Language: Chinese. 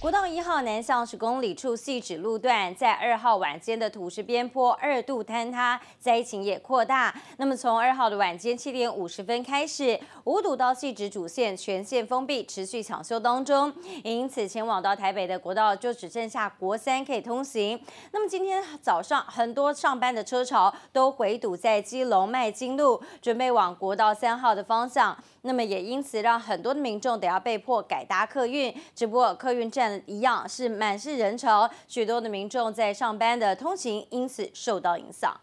国道一号南向十公里处细指路段，在二号晚间的土石边坡二度坍塌，灾情也扩大。那么从二号的晚间七点五十分开始，五堵到细指主线全线封闭，持续抢修当中，因此前往到台北的国道就只剩下国三可以通行。那么今天早上很多上班的车潮都回堵在基隆麦金路，准备往国道三号的方向。那么也因此让很多的民众得要被迫改搭客运，只不过客运站一样是满是人潮，许多的民众在上班的通勤因此受到影响。